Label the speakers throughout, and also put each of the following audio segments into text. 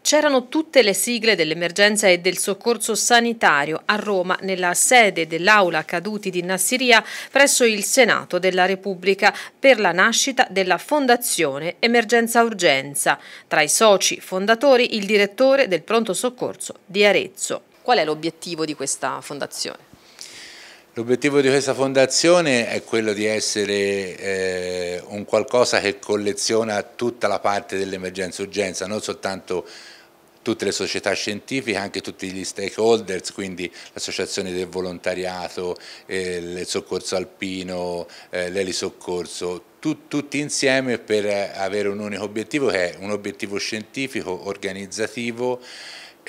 Speaker 1: c'erano tutte le sigle dell'emergenza e del soccorso sanitario a Roma nella sede dell'Aula Caduti di Nassiria presso il Senato della Repubblica per la nascita della Fondazione Emergenza Urgenza. Tra i soci fondatori il direttore del pronto soccorso di Arezzo. Qual è l'obiettivo di questa fondazione?
Speaker 2: L'obiettivo di questa fondazione è quello di essere eh, un qualcosa che colleziona tutta la parte dell'emergenza-urgenza, non soltanto tutte le società scientifiche, anche tutti gli stakeholders, quindi l'associazione del volontariato, eh, il soccorso alpino, eh, l'elisoccorso, tu, tutti insieme per avere un unico obiettivo che è un obiettivo scientifico, organizzativo,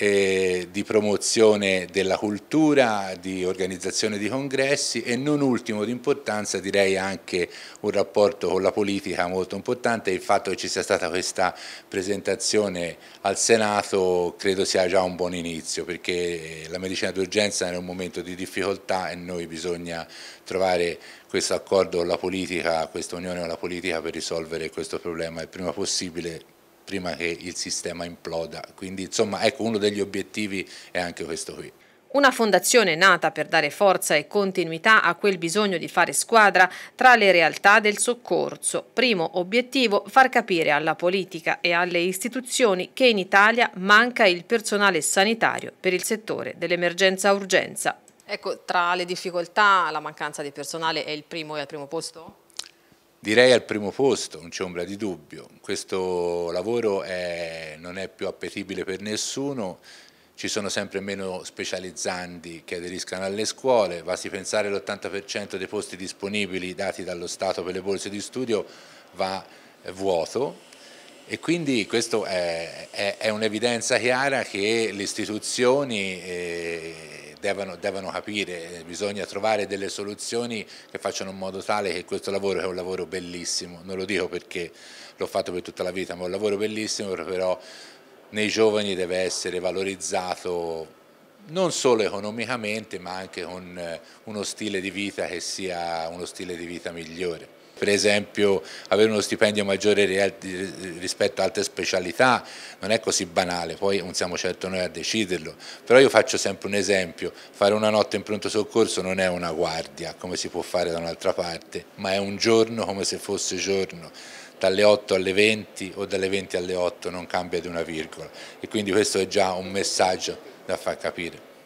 Speaker 2: eh, di promozione della cultura, di organizzazione di congressi e non ultimo di importanza direi anche un rapporto con la politica molto importante, il fatto che ci sia stata questa presentazione al Senato credo sia già un buon inizio perché eh, la medicina d'urgenza è un momento di difficoltà e noi bisogna trovare questo accordo con la politica, questa unione con la politica per risolvere questo problema il prima possibile prima che il sistema imploda. Quindi insomma ecco uno degli obiettivi è anche questo qui.
Speaker 1: Una fondazione nata per dare forza e continuità a quel bisogno di fare squadra tra le realtà del soccorso. Primo obiettivo far capire alla politica e alle istituzioni che in Italia manca il personale sanitario per il settore dell'emergenza urgenza. Ecco, tra le difficoltà la mancanza di personale è il primo e al primo posto?
Speaker 2: Direi al primo posto, non c'è ombra di dubbio. Questo lavoro è, non è più appetibile per nessuno, ci sono sempre meno specializzanti che aderiscano alle scuole, basti pensare l'80% dei posti disponibili dati dallo Stato per le borse di studio va vuoto e quindi questa è, è, è un'evidenza chiara che le istituzioni... Eh, devono, devono capire, eh, bisogna trovare delle soluzioni che facciano in modo tale che questo lavoro, che è un lavoro bellissimo, non lo dico perché l'ho fatto per tutta la vita, ma è un lavoro bellissimo, però nei giovani deve essere valorizzato non solo economicamente ma anche con eh, uno stile di vita che sia uno stile di vita migliore. Per esempio avere uno stipendio maggiore rispetto ad altre specialità non è così banale, poi non siamo certo noi a deciderlo, però io faccio sempre un esempio, fare una notte in pronto soccorso non è una guardia come si può fare da un'altra parte, ma è un giorno come se fosse giorno, dalle 8 alle 20 o dalle 20 alle 8 non cambia di una virgola e quindi questo è già un messaggio da far capire.